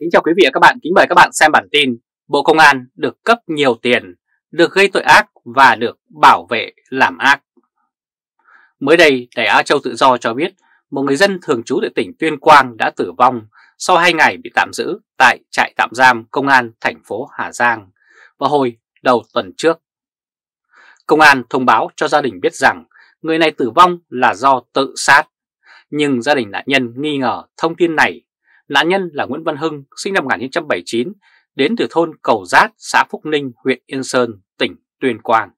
Kính chào quý vị và các bạn, kính mời các bạn xem bản tin Bộ Công an được cấp nhiều tiền, được gây tội ác và được bảo vệ làm ác. Mới đây, Đài Á Châu Tự Do cho biết một người dân thường trú tại tỉnh Tuyên Quang đã tử vong sau 2 ngày bị tạm giữ tại trại tạm giam Công an thành phố Hà Giang vào hồi đầu tuần trước. Công an thông báo cho gia đình biết rằng người này tử vong là do tự sát, nhưng gia đình nạn nhân nghi ngờ thông tin này Nạn nhân là Nguyễn Văn Hưng, sinh năm 1979, đến từ thôn Cầu Giát, xã Phúc Ninh, huyện Yên Sơn, tỉnh Tuyên Quang.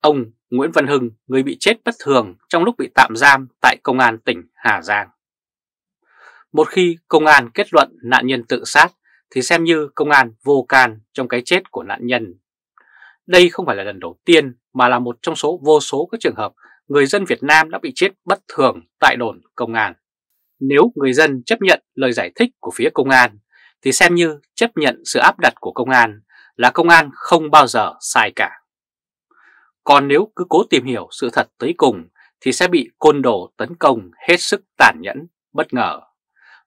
Ông Nguyễn Văn Hưng, người bị chết bất thường trong lúc bị tạm giam tại Công an tỉnh Hà Giang. Một khi công an kết luận nạn nhân tự sát thì xem như công an vô can trong cái chết của nạn nhân. Đây không phải là lần đầu tiên mà là một trong số vô số các trường hợp người dân Việt Nam đã bị chết bất thường tại đồn công an nếu người dân chấp nhận lời giải thích của phía công an thì xem như chấp nhận sự áp đặt của công an là công an không bao giờ sai cả. Còn nếu cứ cố tìm hiểu sự thật tới cùng thì sẽ bị côn đồ tấn công hết sức tàn nhẫn, bất ngờ.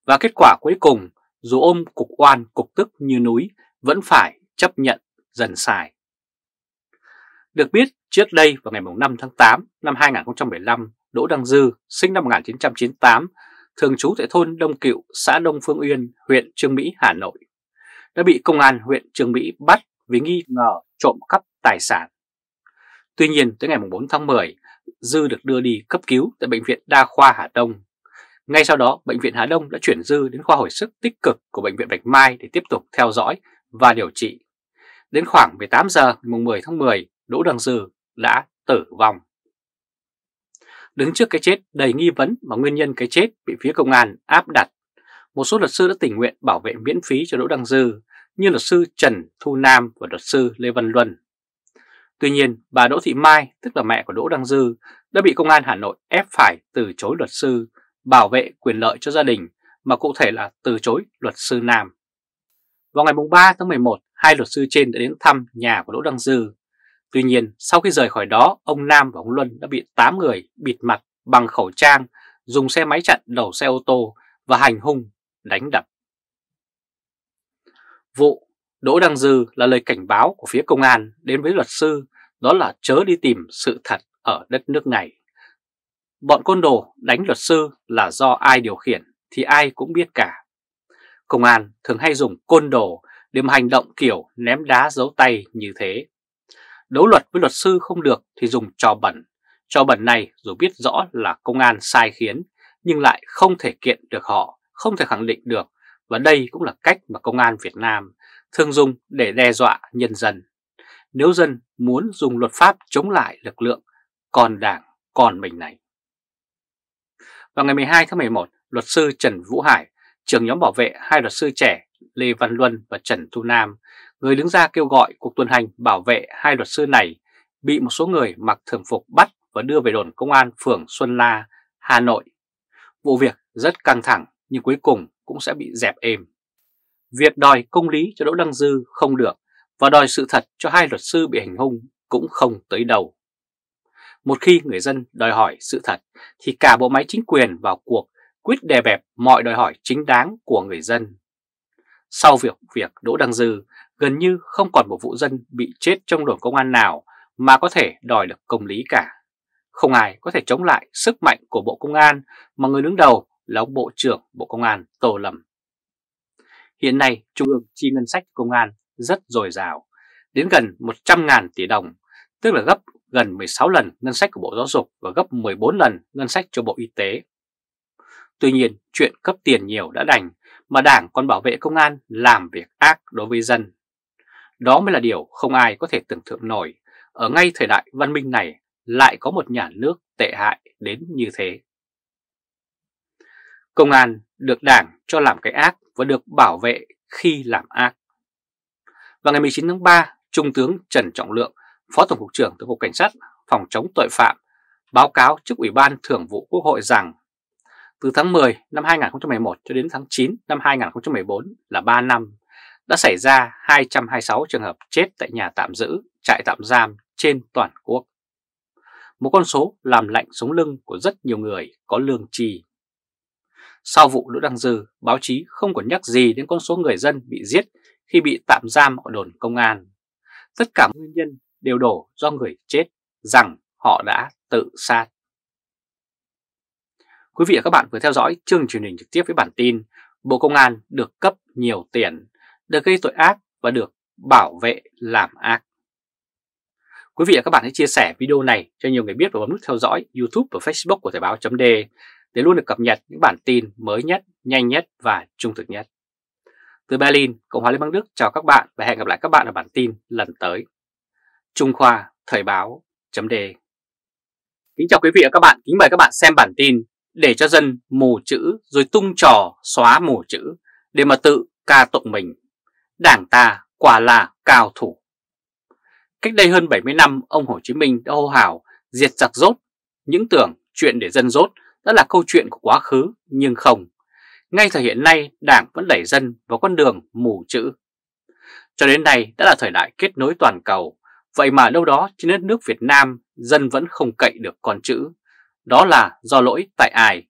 Và kết quả cuối cùng, dù ôm cục oan cục tức như núi, vẫn phải chấp nhận dần xài. Được biết, trước đây vào ngày 5 tháng 8 năm 2015, Đỗ Đăng Dư, sinh năm 1998, thường trú tại thôn Đông Cựu, xã Đông Phương Uyên, huyện Trương Mỹ, Hà Nội, đã bị công an huyện Trương Mỹ bắt vì nghi ngờ trộm cắp tài sản. Tuy nhiên, tới ngày 4 tháng 10, Dư được đưa đi cấp cứu tại Bệnh viện Đa khoa Hà Đông. Ngay sau đó, Bệnh viện Hà Đông đã chuyển Dư đến khoa hồi sức tích cực của Bệnh viện Bạch Mai để tiếp tục theo dõi và điều trị. Đến khoảng 18 giờ ngày 10 tháng 10, Đỗ Đăng Dư đã tử vong. Đứng trước cái chết đầy nghi vấn và nguyên nhân cái chết bị phía công an áp đặt, một số luật sư đã tình nguyện bảo vệ miễn phí cho Đỗ Đăng Dư như luật sư Trần Thu Nam và luật sư Lê Văn Luân. Tuy nhiên, bà Đỗ Thị Mai, tức là mẹ của Đỗ Đăng Dư, đã bị công an Hà Nội ép phải từ chối luật sư bảo vệ quyền lợi cho gia đình, mà cụ thể là từ chối luật sư Nam. Vào ngày 3 tháng 11, hai luật sư trên đã đến thăm nhà của Đỗ Đăng Dư Tuy nhiên, sau khi rời khỏi đó, ông Nam và ông Luân đã bị 8 người bịt mặt bằng khẩu trang, dùng xe máy chặn đầu xe ô tô và hành hung, đánh đập. Vụ Đỗ Đăng Dư là lời cảnh báo của phía công an đến với luật sư, đó là chớ đi tìm sự thật ở đất nước này. Bọn côn đồ đánh luật sư là do ai điều khiển thì ai cũng biết cả. Công an thường hay dùng côn đồ để mà hành động kiểu ném đá giấu tay như thế. Đấu luật với luật sư không được thì dùng trò bẩn. Trò bẩn này dù biết rõ là công an sai khiến nhưng lại không thể kiện được họ, không thể khẳng định được. Và đây cũng là cách mà công an Việt Nam thường dùng để đe dọa nhân dân. Nếu dân muốn dùng luật pháp chống lại lực lượng còn đảng còn mình này. Vào ngày 12 tháng 11, luật sư Trần Vũ Hải, trưởng nhóm bảo vệ hai luật sư trẻ Lê Văn Luân và Trần Thu Nam người đứng ra kêu gọi cuộc tuần hành bảo vệ hai luật sư này bị một số người mặc thường phục bắt và đưa về đồn công an phường Xuân La, Hà Nội. Vụ việc rất căng thẳng nhưng cuối cùng cũng sẽ bị dẹp êm. Việc đòi công lý cho Đỗ Đăng Dư không được và đòi sự thật cho hai luật sư bị hành hung cũng không tới đầu. Một khi người dân đòi hỏi sự thật thì cả bộ máy chính quyền vào cuộc quyết đè bẹp mọi đòi hỏi chính đáng của người dân. Sau việc việc Đỗ Đăng Dư, gần như không còn một vụ dân bị chết trong đồn công an nào mà có thể đòi được công lý cả. Không ai có thể chống lại sức mạnh của Bộ Công an mà người đứng đầu là ông Bộ trưởng Bộ Công an Tô Lâm. Hiện nay, Trung ương chi ngân sách công an rất dồi dào, đến gần 100.000 tỷ đồng, tức là gấp gần 16 lần ngân sách của Bộ Giáo dục và gấp 14 lần ngân sách cho Bộ Y tế. Tuy nhiên, chuyện cấp tiền nhiều đã đành, mà Đảng còn bảo vệ công an làm việc ác đối với dân đó mới là điều không ai có thể tưởng tượng nổi. Ở ngay thời đại văn minh này lại có một nhà nước tệ hại đến như thế. Công an được đảng cho làm cái ác và được bảo vệ khi làm ác. Vào ngày 19 tháng 3, Trung tướng Trần Trọng Lượng, Phó Tổng cục trưởng Tổng cục Cảnh sát phòng chống tội phạm, báo cáo trước Ủy ban Thường vụ Quốc hội rằng từ tháng 10 năm 2011 cho đến tháng 9 năm 2014 là 3 năm đã xảy ra 226 trường hợp chết tại nhà tạm giữ, trại tạm giam trên toàn quốc. Một con số làm lạnh sống lưng của rất nhiều người có lương trì. Sau vụ Đỗ Đăng Dư, báo chí không còn nhắc gì đến con số người dân bị giết khi bị tạm giam ở đồn công an. Tất cả nguyên nhân đều đổ do người chết rằng họ đã tự sát. Quý vị và các bạn vừa theo dõi chương truyền hình trực tiếp với bản tin Bộ Công an được cấp nhiều tiền được gây tội ác và được bảo vệ làm ác. Quý vị và các bạn hãy chia sẻ video này cho nhiều người biết và bấm nút theo dõi YouTube và Facebook của Thời báo .d để luôn được cập nhật những bản tin mới nhất, nhanh nhất và trung thực nhất. Từ Berlin, Cộng hòa Liên bang Đức chào các bạn và hẹn gặp lại các bạn ở bản tin lần tới. Trung Khoa Thời báo .d Kính chào quý vị và các bạn, kính mời các bạn xem bản tin để cho dân mù chữ rồi tung trò xóa mù chữ để mà tự ca tụng mình Đảng ta quả là cao thủ. Cách đây hơn 70 năm, ông Hồ Chí Minh đã hô hào diệt giặc rốt. Những tưởng chuyện để dân rốt đã là câu chuyện của quá khứ, nhưng không. Ngay thời hiện nay, Đảng vẫn đẩy dân vào con đường mù chữ. Cho đến nay đã là thời đại kết nối toàn cầu, vậy mà đâu đó trên đất nước Việt Nam, dân vẫn không cậy được con chữ. Đó là do lỗi tại ai?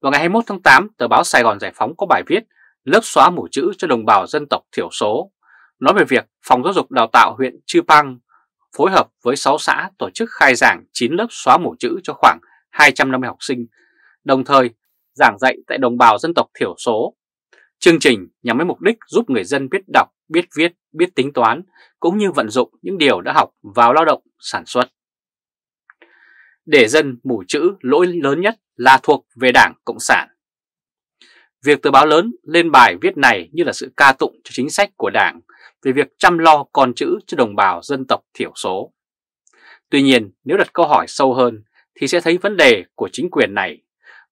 Vào ngày 21 tháng 8, tờ báo Sài Gòn Giải Phóng có bài viết lớp xóa mù chữ cho đồng bào dân tộc thiểu số, nói về việc Phòng Giáo dục Đào tạo huyện Chư Păng phối hợp với 6 xã tổ chức khai giảng 9 lớp xóa mù chữ cho khoảng 250 học sinh, đồng thời giảng dạy tại đồng bào dân tộc thiểu số. Chương trình nhằm với mục đích giúp người dân biết đọc, biết viết, biết tính toán, cũng như vận dụng những điều đã học vào lao động, sản xuất. Để dân mù chữ lỗi lớn nhất là thuộc về Đảng Cộng sản. Việc tờ báo lớn lên bài viết này như là sự ca tụng cho chính sách của Đảng về việc chăm lo con chữ cho đồng bào dân tộc thiểu số. Tuy nhiên, nếu đặt câu hỏi sâu hơn thì sẽ thấy vấn đề của chính quyền này,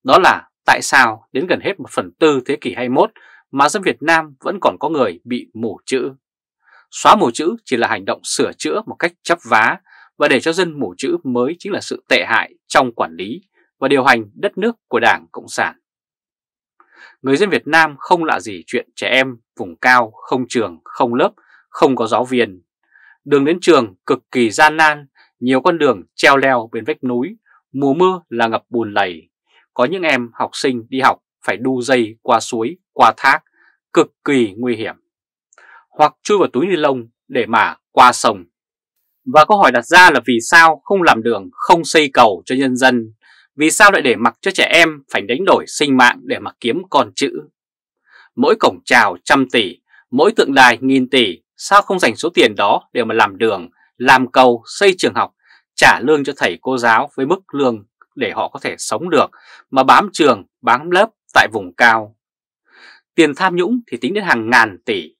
đó là tại sao đến gần hết một phần tư thế kỷ 21 mà dân Việt Nam vẫn còn có người bị mù chữ. Xóa mù chữ chỉ là hành động sửa chữa một cách chấp vá và để cho dân mù chữ mới chính là sự tệ hại trong quản lý và điều hành đất nước của Đảng Cộng sản người dân Việt Nam không lạ gì chuyện trẻ em vùng cao, không trường, không lớp, không có giáo viên. Đường đến trường cực kỳ gian nan, nhiều con đường treo leo bên vách núi, mùa mưa là ngập bùn lầy. Có những em học sinh đi học phải đu dây qua suối, qua thác, cực kỳ nguy hiểm. Hoặc chui vào túi ni lông để mà qua sông. Và câu hỏi đặt ra là vì sao không làm đường, không xây cầu cho nhân dân vì sao lại để mặc cho trẻ em phải đánh đổi sinh mạng để mà kiếm con chữ? Mỗi cổng trào trăm tỷ, mỗi tượng đài nghìn tỷ, sao không dành số tiền đó để mà làm đường, làm cầu, xây trường học, trả lương cho thầy cô giáo với mức lương để họ có thể sống được mà bám trường, bám lớp tại vùng cao. Tiền tham nhũng thì tính đến hàng ngàn tỷ,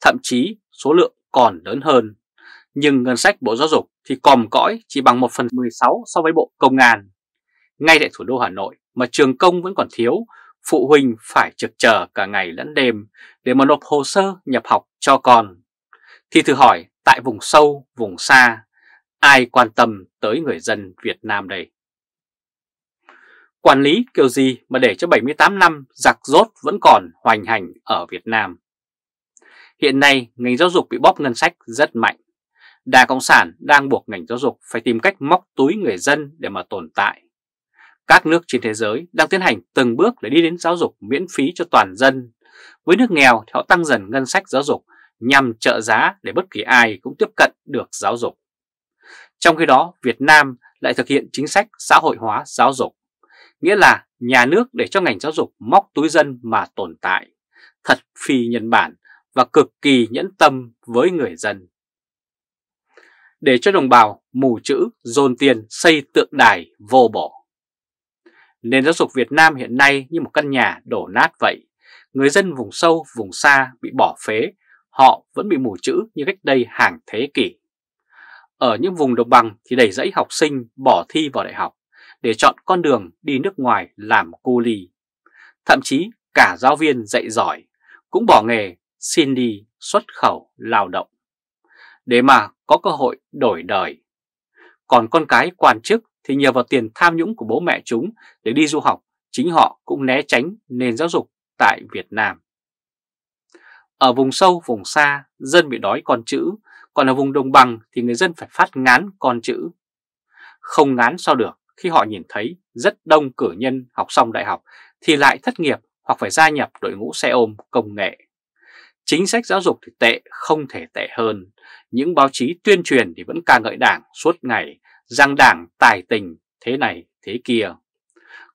thậm chí số lượng còn lớn hơn. Nhưng ngân sách Bộ Giáo dục thì còm cõi chỉ bằng 1 phần 16 so với Bộ Công an ngay tại thủ đô Hà Nội mà trường công vẫn còn thiếu, phụ huynh phải trực chờ cả ngày lẫn đêm để mà nộp hồ sơ nhập học cho con. Thì thử hỏi tại vùng sâu, vùng xa, ai quan tâm tới người dân Việt Nam đây? Quản lý kiểu gì mà để cho 78 năm giặc rốt vẫn còn hoành hành ở Việt Nam? Hiện nay, ngành giáo dục bị bóp ngân sách rất mạnh. Đảng Cộng sản đang buộc ngành giáo dục phải tìm cách móc túi người dân để mà tồn tại. Các nước trên thế giới đang tiến hành từng bước để đi đến giáo dục miễn phí cho toàn dân. Với nước nghèo thì họ tăng dần ngân sách giáo dục nhằm trợ giá để bất kỳ ai cũng tiếp cận được giáo dục. Trong khi đó, Việt Nam lại thực hiện chính sách xã hội hóa giáo dục, nghĩa là nhà nước để cho ngành giáo dục móc túi dân mà tồn tại, thật phi nhân bản và cực kỳ nhẫn tâm với người dân. Để cho đồng bào mù chữ dồn tiền xây tượng đài vô bổ. Nền giáo dục Việt Nam hiện nay như một căn nhà đổ nát vậy. Người dân vùng sâu, vùng xa bị bỏ phế, họ vẫn bị mù chữ như cách đây hàng thế kỷ. Ở những vùng đồng bằng thì đầy dãy học sinh bỏ thi vào đại học để chọn con đường đi nước ngoài làm cu ly. Thậm chí cả giáo viên dạy giỏi cũng bỏ nghề xin đi xuất khẩu lao động để mà có cơ hội đổi đời. Còn con cái quan chức thì nhờ vào tiền tham nhũng của bố mẹ chúng để đi du học, chính họ cũng né tránh nền giáo dục tại Việt Nam. Ở vùng sâu, vùng xa, dân bị đói con chữ, còn ở vùng đồng bằng thì người dân phải phát ngán con chữ. Không ngán sao được khi họ nhìn thấy rất đông cử nhân học xong đại học thì lại thất nghiệp hoặc phải gia nhập đội ngũ xe ôm công nghệ. Chính sách giáo dục thì tệ không thể tệ hơn, những báo chí tuyên truyền thì vẫn ca ngợi đảng suốt ngày, rằng đảng tài tình thế này thế kia.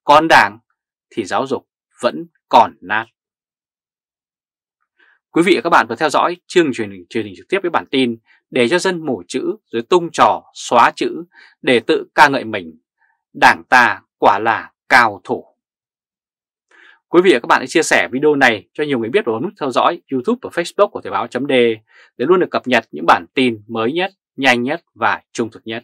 Còn đảng thì giáo dục vẫn còn nát. Quý vị và các bạn vừa theo dõi chương truyền hình, truyền hình trực tiếp với bản tin để cho dân mổ chữ rồi tung trò xóa chữ để tự ca ngợi mình. Đảng ta quả là cao thủ. Quý vị và các bạn hãy chia sẻ video này cho nhiều người biết và nút theo dõi YouTube và Facebook của Thời báo d để luôn được cập nhật những bản tin mới nhất, nhanh nhất và trung thực nhất.